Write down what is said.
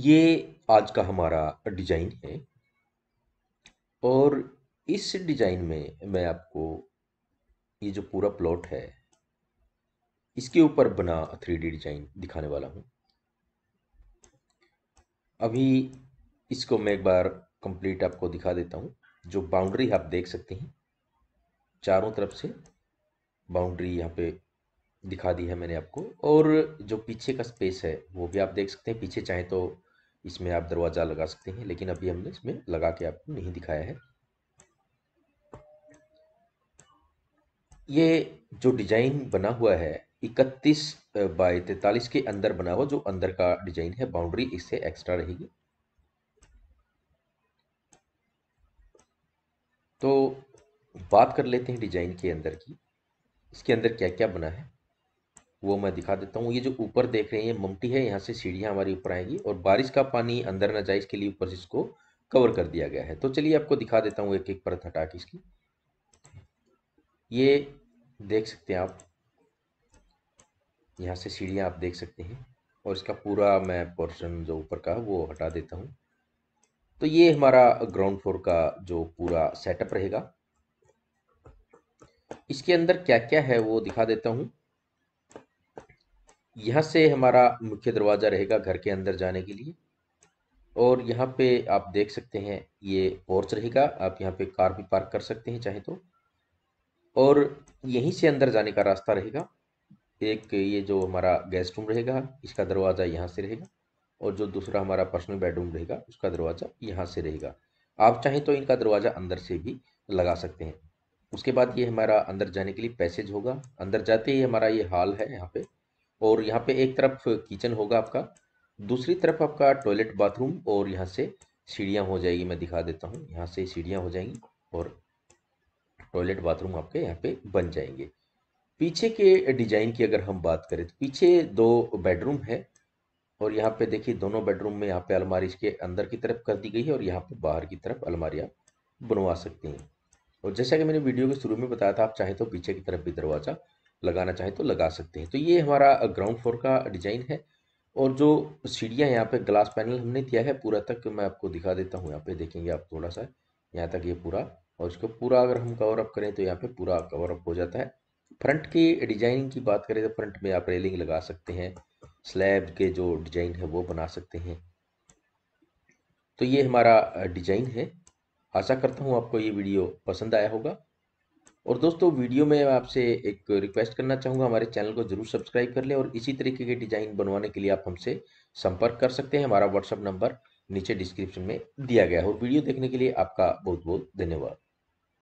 ये आज का हमारा डिजाइन है और इस डिजाइन में मैं आपको ये जो पूरा प्लॉट है इसके ऊपर बना थ्री डी डिजाइन दिखाने वाला हूँ अभी इसको मैं एक बार कंप्लीट आपको दिखा देता हूँ जो बाउंड्री आप देख सकते हैं चारों तरफ से बाउंड्री यहाँ पे दिखा दी है मैंने आपको और जो पीछे का स्पेस है वो भी आप देख सकते हैं पीछे चाहे तो इसमें आप दरवाज़ा लगा सकते हैं लेकिन अभी हमने इसमें लगा के आपको नहीं दिखाया है ये जो डिजाइन बना हुआ है 31 बाय 43 के अंदर बना हुआ जो अंदर का डिजाइन है बाउंड्री इससे एक्स्ट्रा रहेगी तो बात कर लेते हैं डिजाइन के अंदर की इसके अंदर क्या क्या बना है वो मैं दिखा देता हूँ ये जो ऊपर देख रहे हैं ममटी है यहाँ से सीढ़ियाँ हमारी ऊपर आएगी और बारिश का पानी अंदर ना जाए इसके लिए ऊपर से इसको कवर कर दिया गया है तो चलिए आपको दिखा देता हूँ एक एक परत हटा के इसकी ये देख सकते हैं आप यहाँ से सीढ़ियाँ आप देख सकते हैं और इसका पूरा मैं पोर्शन जो ऊपर का वो हटा देता हूँ तो ये हमारा ग्राउंड फ्लोर का जो पूरा सेटअप रहेगा इसके अंदर क्या क्या है वो दिखा देता हूँ यहाँ से हमारा मुख्य दरवाज़ा रहेगा घर के अंदर जाने के लिए और यहाँ पे आप देख सकते हैं ये पोर्च रहेगा आप यहाँ पे कार भी पार्क कर सकते हैं चाहे तो और यहीं से अंदर जाने का रास्ता रहेगा एक ये जो हमारा गेस्ट रूम रहेगा इसका दरवाज़ा यहाँ से रहेगा और जो दूसरा हमारा पर्सनल बेडरूम रहेगा उसका दरवाज़ा यहाँ से रहेगा आप चाहें तो इनका दरवाज़ा अंदर से भी लगा सकते हैं उसके बाद ये हमारा अंदर जाने के लिए पैसेज होगा अंदर जाते ही हमारा ये हॉल है यहाँ पे और यहाँ पे एक तरफ किचन होगा आपका दूसरी तरफ आपका टॉयलेट बाथरूम और यहाँ से सीढ़ियाँ हो जाएगी मैं दिखा देता हूँ यहाँ से सीढ़ियाँ हो जाएंगी और टॉयलेट बाथरूम आपके यहाँ पे बन जाएंगे पीछे के डिजाइन की अगर हम बात करें तो पीछे दो बेडरूम है और यहाँ पे देखिए दोनों बेडरूम में यहाँ पे अलमारी इसके अंदर की तरफ कर दी गई है और यहाँ पे बाहर की तरफ अलमारी आप बनवा सकते हैं और जैसा कि मैंने वीडियो के शुरू में बताया था आप चाहे तो पीछे की तरफ भी दरवाज़ा लगाना चाहें तो लगा सकते हैं तो ये हमारा ग्राउंड फ्लोर का डिजाइन है और जो सीढ़ियाँ यहाँ पे ग्लास पैनल हमने दिया है पूरा तक मैं आपको दिखा देता हूँ यहाँ पे देखेंगे आप थोड़ा सा यहाँ तक ये पूरा और इसको पूरा अगर हम कवर अप करें तो यहाँ पे पूरा कवर अप हो जाता है फ्रंट की डिजाइनिंग की बात करें तो फ्रंट में आप रेलिंग लगा सकते हैं स्लैब के जो डिजाइन है वो बना सकते हैं तो ये हमारा डिजाइन है आशा करता हूँ आपको ये वीडियो पसंद आया होगा और दोस्तों वीडियो में आपसे एक रिक्वेस्ट करना चाहूँगा हमारे चैनल को जरूर सब्सक्राइब कर लें और इसी तरीके के डिज़ाइन बनवाने के लिए आप हमसे संपर्क कर सकते हैं हमारा व्हाट्सअप नंबर नीचे डिस्क्रिप्शन में दिया गया है और वीडियो देखने के लिए आपका बहुत बहुत धन्यवाद